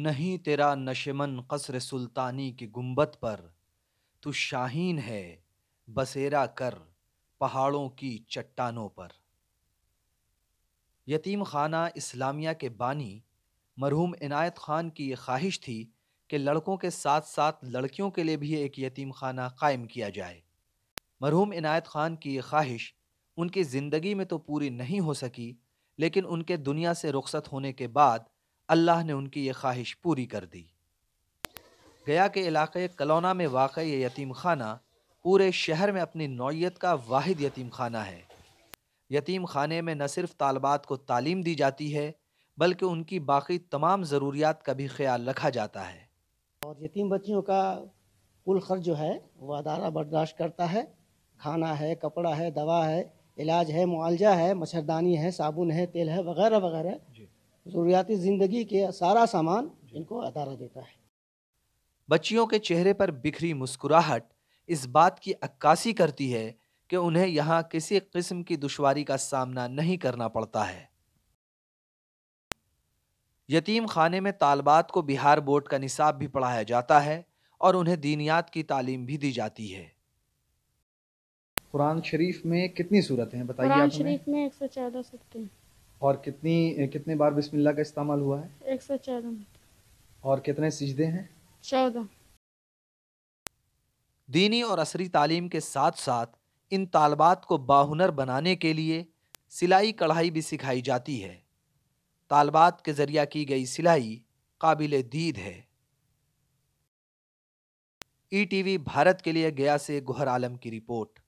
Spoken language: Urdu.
نہیں تیرا نشمن قصر سلطانی کی گنبت پر تو شاہین ہے بسیرا کر پہاڑوں کی چٹانوں پر یتیم خانہ اسلامیہ کے بانی مرحوم عنایت خان کی یہ خواہش تھی کہ لڑکوں کے ساتھ ساتھ لڑکیوں کے لیے بھی ایک یتیم خانہ قائم کیا جائے مرحوم عنایت خان کی یہ خواہش ان کی زندگی میں تو پوری نہیں ہو سکی لیکن ان کے دنیا سے رخصت ہونے کے بعد اللہ نے ان کی یہ خواہش پوری کر دی گیا کے علاقے کلونا میں واقع یہ یتیم خانہ پورے شہر میں اپنی نوعیت کا واحد یتیم خانہ ہے یتیم خانے میں نہ صرف طالبات کو تعلیم دی جاتی ہے بلکہ ان کی باقی تمام ضروریات کا بھی خیال رکھا جاتا ہے اور یتیم بچیوں کا کل خرچ جو ہے وہ ادارہ برداشت کرتا ہے کھانا ہے کپڑا ہے دوا ہے علاج ہے معالجہ ہے مچھردانی ہے صابن ہے تیل ہے وغیرہ وغیرہ زندگی کے سارا سامان ان کو ادارہ دیتا ہے بچیوں کے چہرے پر بکھری مسکراہٹ اس بات کی عکاسی کرتی ہے کہ انہیں یہاں کسی قسم کی دشواری کا سامنا نہیں کرنا پڑتا ہے یتیم خانے میں طالبات کو بہار بورڈ کا نصاب بھی پڑھایا جاتا ہے اور انہیں دینیات کی تعلیم بھی دی جاتی ہے قرآن شریف میں کتنی صورت ہیں بتائیے اور کتنی کتنے بار بسم اللہ کا استعمال ہوا ہے ایک سو چودہ اور کتنے سجدے ہیں چودہ دینی اور عصری تعلیم کے ساتھ ساتھ ان طالبات کو باہنر بنانے کے لیے سلائی کڑھائی بھی سکھائی جاتی ہے طالبات کے ذریعہ کی گئی سلائی قابل دید ہے ای ٹی وی بھارت کے لیے گیا سے گہر عالم کی رپورٹ